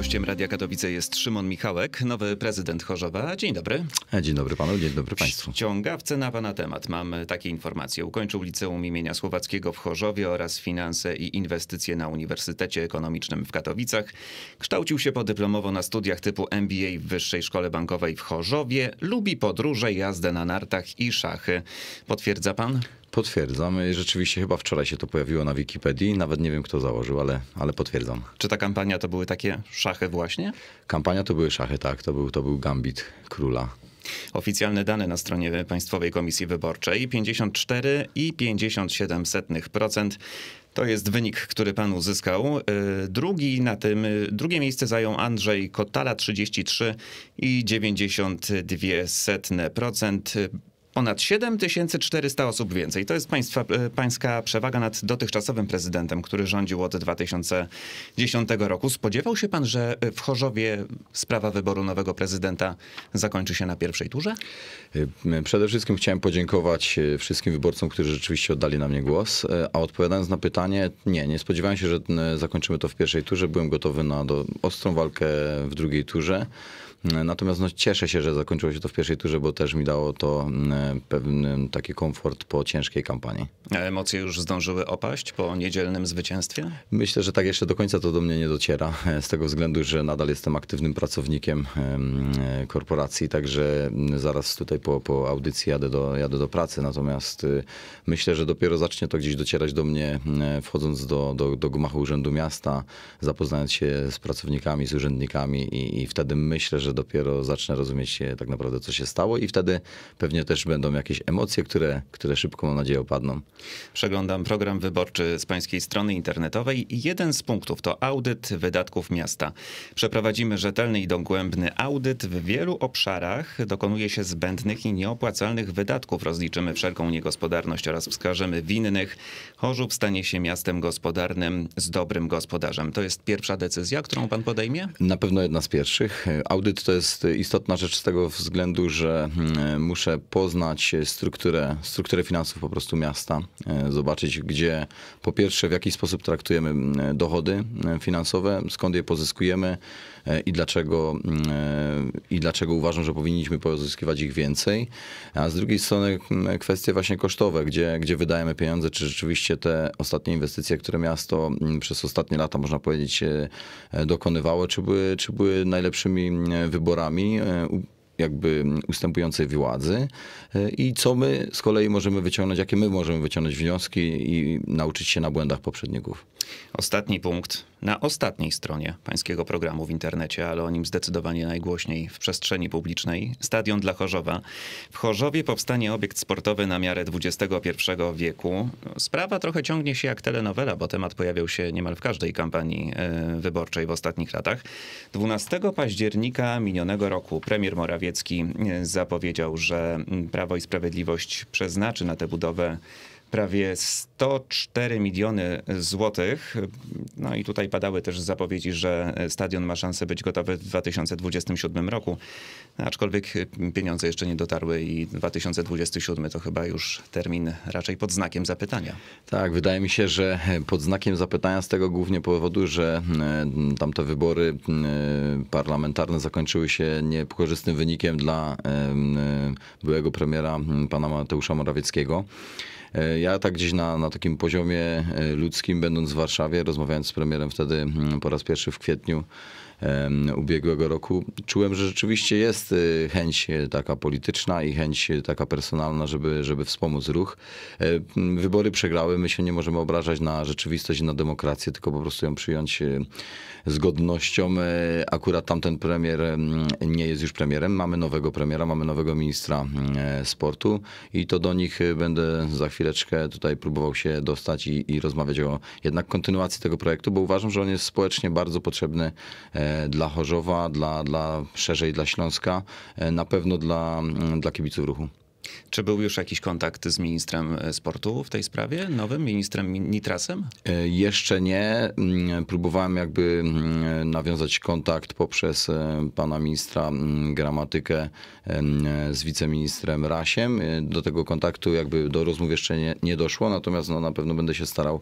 Gościem Radia Katowice jest Szymon Michałek, nowy prezydent Chorzowa. Dzień dobry. E, dzień dobry panu, dzień dobry państwu. Ściągawce na pana temat. Mam takie informacje. Ukończył liceum imienia Słowackiego w Chorzowie oraz finanse i inwestycje na Uniwersytecie Ekonomicznym w Katowicach. Kształcił się podyplomowo na studiach typu MBA w Wyższej Szkole Bankowej w Chorzowie. Lubi podróże, jazdę na nartach i szachy. Potwierdza pan? Potwierdzam. Rzeczywiście chyba wczoraj się to pojawiło na Wikipedii. Nawet nie wiem, kto założył, ale, ale potwierdzam. Czy ta kampania to były takie szachy właśnie? Kampania to były szachy, tak. To był, to był gambit króla. Oficjalne dane na stronie Państwowej Komisji Wyborczej 54 i 57% to jest wynik, który pan uzyskał. Y, drugi na tym, y, drugie miejsce zajął Andrzej Kotala 33 i 92% ponad 7400 osób więcej. To jest państwa, e, pańska przewaga nad dotychczasowym prezydentem, który rządził od 2010 roku. Spodziewał się pan, że e, w Chorzowie sprawa wyboru nowego prezydenta zakończy się na pierwszej turze? E, przede wszystkim chciałem podziękować wszystkim wyborcom, którzy rzeczywiście oddali na mnie głos, a odpowiadając na pytanie, nie, nie spodziewałem się, że zakończymy to w pierwszej turze. Byłem gotowy na do, ostrą walkę w drugiej turze. Natomiast no, cieszę się, że zakończyło się to w pierwszej turze, bo też mi dało to mm, pewien taki komfort po ciężkiej kampanii. A emocje już zdążyły opaść po niedzielnym zwycięstwie? Myślę, że tak jeszcze do końca to do mnie nie dociera, z tego względu, że nadal jestem aktywnym pracownikiem korporacji, także mm, zaraz tutaj po, po audycji jadę do, jadę do pracy, natomiast y, myślę, że dopiero zacznie to gdzieś docierać do mnie, wchodząc do, do, do gmachu Urzędu Miasta, zapoznając się z pracownikami, z urzędnikami i, i wtedy myślę, że że dopiero zacznę rozumieć tak naprawdę, co się stało i wtedy pewnie też będą jakieś emocje, które, które szybko, mam nadzieję, opadną. Przeglądam program wyborczy z pańskiej strony internetowej i jeden z punktów to audyt wydatków miasta. Przeprowadzimy rzetelny i dogłębny audyt. W wielu obszarach dokonuje się zbędnych i nieopłacalnych wydatków. Rozliczymy wszelką niegospodarność oraz wskażemy winnych. Chorzów stanie się miastem gospodarnym z dobrym gospodarzem. To jest pierwsza decyzja, którą pan podejmie? Na pewno jedna z pierwszych. Audyt to jest istotna rzecz z tego względu, że mm, muszę poznać strukturę, strukturę finansów po prostu miasta, e, zobaczyć gdzie po pierwsze w jaki sposób traktujemy mm, dochody e, finansowe, skąd je pozyskujemy e, i dlaczego, mm, i dlaczego uważam, że powinniśmy pozyskiwać ich więcej, a z drugiej strony kwestie właśnie kosztowe, gdzie, gdzie wydajemy pieniądze, czy rzeczywiście te ostatnie inwestycje, które miasto przez ostatnie lata można powiedzieć dokonywało, czy były, czy były najlepszymi wyborami e, jakby ustępującej władzy i co my z kolei możemy wyciągnąć, jakie my możemy wyciągnąć wnioski i nauczyć się na błędach poprzedników. Ostatni punkt. Na ostatniej stronie pańskiego programu w internecie, ale o nim zdecydowanie najgłośniej w przestrzeni publicznej, stadion dla Chorzowa. W Chorzowie powstanie obiekt sportowy na miarę XXI wieku. Sprawa trochę ciągnie się jak telenowela, bo temat pojawiał się niemal w każdej kampanii e, wyborczej w ostatnich latach. 12 października minionego roku premier Morawiecki Morawiecki e, zapowiedział, że mm, Prawo i Sprawiedliwość przeznaczy na tę budowę prawie 104 miliony złotych. No i tutaj padały też zapowiedzi, że stadion ma szansę być gotowy w 2027 roku. Aczkolwiek pieniądze jeszcze nie dotarły i 2027 to chyba już termin raczej pod znakiem zapytania. Tak, wydaje mi się, że pod znakiem zapytania z tego głównie powodu, że mm, tamte wybory mm, parlamentarne zakończyły się niekorzystnym wynikiem dla mm, byłego premiera pana Mateusza Morawieckiego. E, ja tak gdzieś na, na takim poziomie e, ludzkim, będąc w Warszawie, rozmawiając z premierem wtedy mm, po raz pierwszy w kwietniu ubiegłego roku, czułem, że rzeczywiście jest y, chęć y, taka polityczna i chęć y, taka personalna, żeby, żeby wspomóc ruch. E, wybory przegrały, my się nie możemy obrażać na rzeczywistość i na demokrację, tylko po prostu ją przyjąć z godnością. E, akurat tamten premier nie jest już premierem, mamy nowego premiera, mamy nowego ministra e, sportu i to do nich będę za chwileczkę tutaj próbował się dostać i, i rozmawiać o jednak kontynuacji tego projektu, bo uważam, że on jest społecznie bardzo potrzebny dla Chorzowa, dla, dla szerzej dla Śląska, e, na pewno dla, mm, dla kibiców ruchu. Czy był już jakiś kontakt z ministrem e, sportu w tej sprawie, nowym ministrem Nitrasem? E, jeszcze nie. Mm, próbowałem jakby mm, e, nawiązać kontakt poprzez pana ministra mm, Gramatykę z wiceministrem Rasiem. Do tego kontaktu jakby do rozmów jeszcze nie, nie doszło, natomiast no, na pewno będę się starał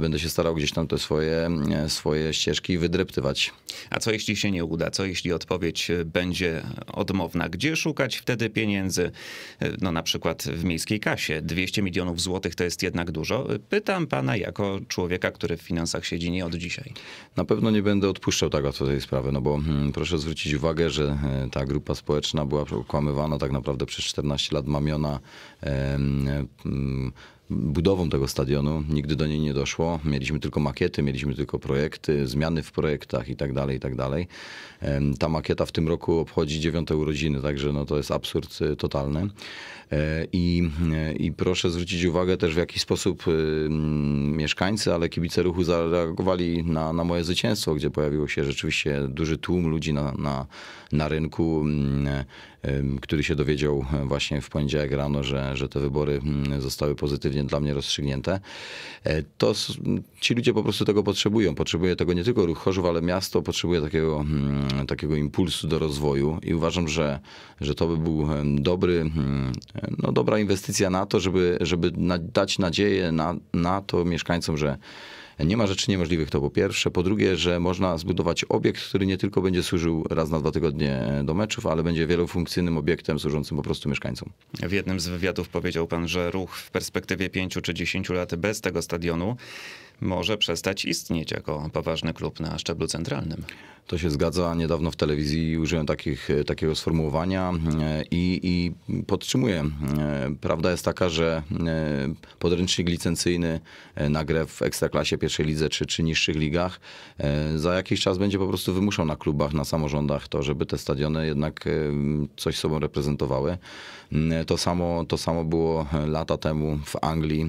będę się starał gdzieś tam te swoje, swoje ścieżki wydreptywać. A co jeśli się nie uda? Co jeśli odpowiedź będzie odmowna? Gdzie szukać wtedy pieniędzy? no na przykład w miejskiej kasie. 200 milionów złotych to jest jednak dużo. Pytam pana jako człowieka, który w finansach siedzi nie od dzisiaj. Na pewno nie będę odpuszczał tak łatwo tej sprawy, no bo hmm, proszę zwrócić uwagę, że e, ta grupa społeczna była okłamywana tak naprawdę przez 14 lat, mamiona. Hmm, hmm, budową tego stadionu. Nigdy do niej nie doszło. Mieliśmy tylko makiety, mieliśmy tylko projekty, zmiany w projektach i tak dalej, i tak dalej. Ta makieta w tym roku obchodzi dziewiąte urodziny, także no to jest absurd y, totalny. E, I, e, I proszę zwrócić uwagę też w jaki sposób y, mieszkańcy, ale kibice ruchu zareagowali na, na moje zwycięstwo, gdzie pojawiło się rzeczywiście duży tłum ludzi na, na, na rynku który się dowiedział e, właśnie w poniedziałek rano, że, że te wybory mm, zostały pozytywnie dla mnie rozstrzygnięte, e, to ci ludzie po prostu tego potrzebują. Potrzebuje tego nie tylko ruch Chorzów, ale miasto potrzebuje takiego, mm, takiego impulsu do rozwoju i uważam, że, że to by był dobry, mm, no dobra inwestycja na to, żeby, żeby dać nadzieję na, na to mieszkańcom, że nie ma rzeczy niemożliwych, to po pierwsze. Po drugie, że można zbudować obiekt, który nie tylko będzie służył raz na dwa tygodnie do meczów, ale będzie wielofunkcyjnym obiektem służącym po prostu mieszkańcom. W jednym z wywiadów powiedział pan, że ruch w perspektywie 5 czy 10 lat bez tego stadionu może przestać istnieć jako poważny klub na szczeblu centralnym. To się zgadza. Niedawno w telewizji użyłem takich, takiego sformułowania e, i, i podtrzymuję. E, prawda jest taka, że e, podręcznik licencyjny na grę w ekstraklasie pierwszej lidze czy, czy niższych ligach za jakiś czas będzie po prostu wymuszał na klubach, na samorządach to, żeby te stadiony jednak coś sobą reprezentowały. Mm, to samo, to samo było lata temu w Anglii,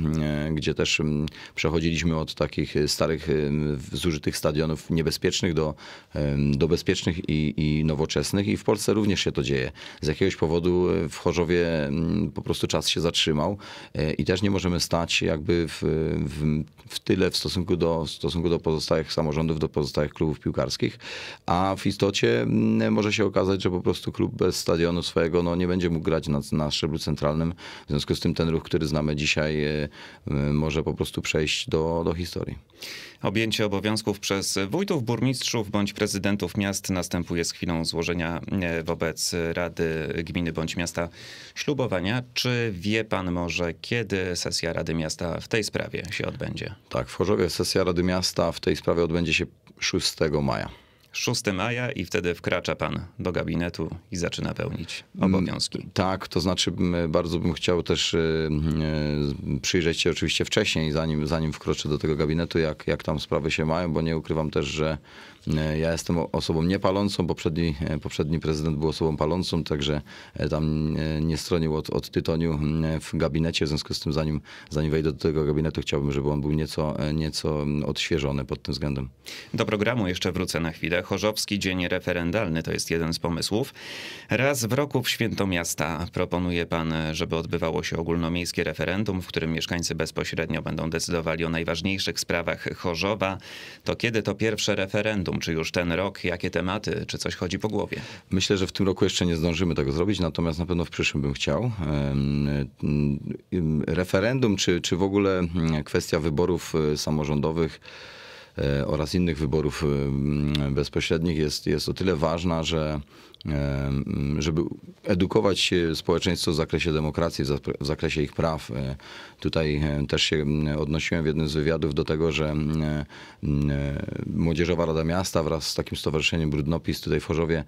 gdzie też mm, przechodziliśmy od takich e, starych, e, zużytych stadionów niebezpiecznych do, e, do bezpiecznych i, i nowoczesnych i w Polsce również się to dzieje. Z jakiegoś powodu w Chorzowie po prostu czas się zatrzymał i też nie możemy stać jakby w, w, w tyle w stosunku, do, w stosunku do pozostałych samorządów, do pozostałych klubów piłkarskich, a w istocie może się okazać, że po prostu klub bez stadionu swojego no, nie będzie mógł grać na, na szczeblu centralnym, w związku z tym ten ruch, który znamy dzisiaj może po prostu przejść do, do historii historii. Objęcie obowiązków przez wójtów, burmistrzów bądź prezydentów miast następuje z chwilą złożenia e, wobec Rady Gminy bądź Miasta ślubowania. Czy wie pan może, kiedy sesja Rady Miasta w tej sprawie się odbędzie? Tak, w Chorzowie sesja Rady Miasta w tej sprawie odbędzie się 6 maja. 6 maja i wtedy wkracza pan do gabinetu i zaczyna pełnić mm, obowiązki. Tak, to znaczy bardzo bym chciał też y, y, przyjrzeć się oczywiście wcześniej, zanim, zanim wkroczę do tego gabinetu, jak, jak tam sprawy się mają, bo nie ukrywam też, że E, ja jestem osobą niepalącą, poprzedni, e, poprzedni prezydent był osobą palącą, także e, tam nie stronił od, od tytoniu mm, w gabinecie, w związku z tym zanim, zanim wejdę do tego gabinetu, chciałbym, żeby on był nieco, nieco mm, odświeżony pod tym względem. Do programu jeszcze wrócę na chwilę. Chorzowski Dzień Referendalny to jest jeden z pomysłów. Raz w roku w Święto Miasta proponuje pan, żeby odbywało się ogólnomiejskie referendum, w którym mieszkańcy bezpośrednio będą decydowali o najważniejszych sprawach Chorzowa. To kiedy to pierwsze referendum? czy już ten rok, jakie tematy, czy coś chodzi po głowie? Myślę, że w tym roku jeszcze nie zdążymy tego zrobić, natomiast na pewno w przyszłym bym chciał. Referendum, czy, czy w ogóle mm, kwestia wyborów e, samorządowych e, oraz innych wyborów e, bezpośrednich jest, jest o tyle ważna, że żeby edukować społeczeństwo w zakresie demokracji, w zakresie ich praw. E, tutaj e, też się odnosiłem w jednym z wywiadów do tego, że e, Młodzieżowa Rada Miasta wraz z takim stowarzyszeniem Brudnopis tutaj w Chorzowie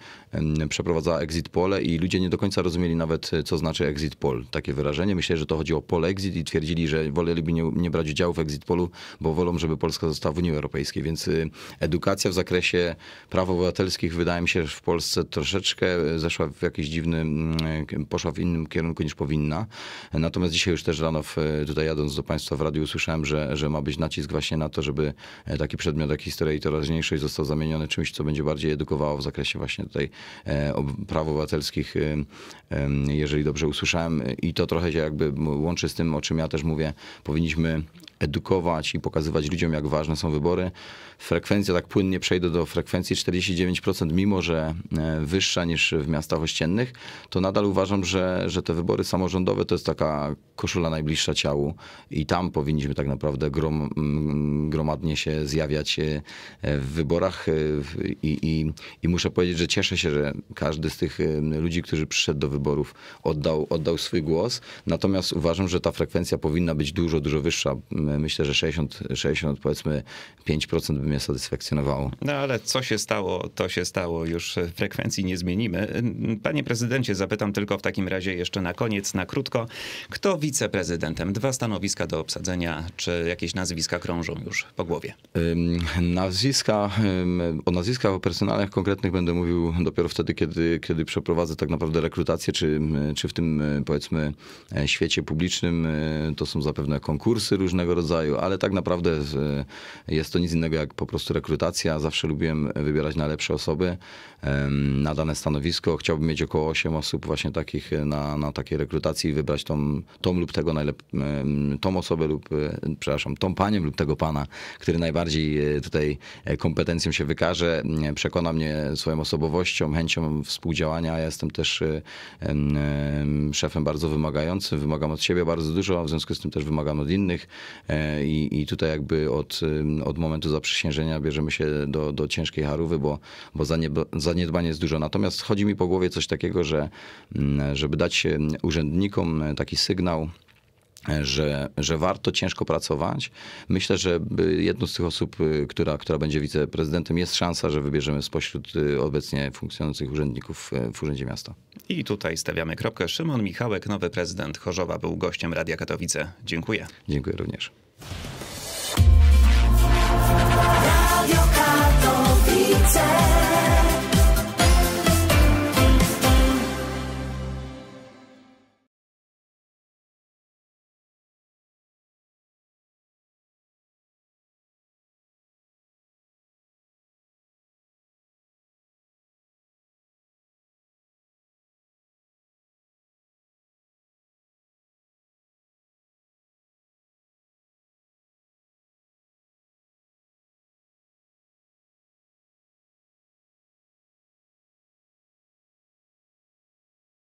przeprowadzała exit pole i ludzie nie do końca rozumieli nawet, co znaczy exit poll. Takie wyrażenie. Myślę, że to chodzi o pole exit i twierdzili, że woleliby nie, nie brać udziału w exit polu, bo wolą, żeby Polska została w Unii Europejskiej. Więc y, edukacja w zakresie praw obywatelskich wydaje mi się w Polsce troszeczkę troszeczkę zeszła w jakiś dziwny, mm, poszła w innym kierunku niż powinna. Natomiast dzisiaj już też rano w, tutaj jadąc do Państwa w radiu usłyszałem, że, że ma być nacisk właśnie na to, żeby e, taki przedmiot jak historia i teraźniejszość został zamieniony czymś, co będzie bardziej edukowało w zakresie właśnie tutaj e, praw obywatelskich, e, jeżeli dobrze usłyszałem. I to trochę się jakby łączy z tym, o czym ja też mówię. Powinniśmy edukować i pokazywać ludziom, jak ważne są wybory. Frekwencja, tak płynnie przejdę do frekwencji 49%, mimo że wyższa niższa niż w miastach ościennych, to nadal uważam, że, że te wybory samorządowe to jest taka koszula najbliższa ciału i tam powinniśmy tak naprawdę grom, mm, gromadnie się zjawiać e, w wyborach e, i, i, i muszę powiedzieć, że cieszę się, że każdy z tych ludzi, którzy przyszedł do wyborów oddał, oddał swój głos, natomiast uważam, że ta frekwencja powinna być dużo, dużo wyższa. Myślę, że 60, 60 powiedzmy 5% by mnie satysfakcjonowało. No ale co się stało, to się stało. Już frekwencji nie zmienimy. Panie prezydencie, zapytam tylko w takim razie jeszcze na koniec, na krótko. Kto wiceprezydentem? Dwa stanowiska do obsadzenia, czy jakieś nazwiska krążą już po głowie? Nazwiska, o nazwiskach, o personalach konkretnych będę mówił dopiero wtedy, kiedy, kiedy przeprowadzę tak naprawdę rekrutację, czy, czy w tym e, powiedzmy e, świecie publicznym e, to są zapewne konkursy różnego rodzaju, ale tak naprawdę jest to nic innego jak po prostu rekrutacja. Zawsze lubiłem wybierać najlepsze osoby na dane dane stanowisko, chciałbym mieć około 8 osób właśnie takich e, na, na takiej rekrutacji i wybrać tą, tą lub tego najlep, e, tą osobę lub, e, przepraszam, tą panią lub tego pana, który najbardziej tutaj kompetencją się wykaże, mm, przekona mnie swoją osobowością, chęcią współdziałania. Ja jestem też szefem bardzo wymagającym, wymagam od siebie bardzo dużo, a w związku z tym też wymagam od innych i, i tutaj jakby od, od momentu zaprzysiężenia bierzemy się do, do ciężkiej harówy, bo, bo zaniedbanie jest dużo. Natomiast Natomiast chodzi mi po głowie coś takiego, że mm, żeby dać e, urzędnikom e, taki sygnał, e, że, że warto ciężko pracować. Myślę, że jedną z tych osób, która, która będzie wiceprezydentem, jest szansa, że wybierzemy spośród obecnie funkcjonujących urzędników w Urzędzie Miasta. I tutaj stawiamy kropkę. Szymon Michałek, nowy prezydent Chorzowa, był gościem Radia Katowice. Dziękuję. Dziękuję również. Radio Katowice.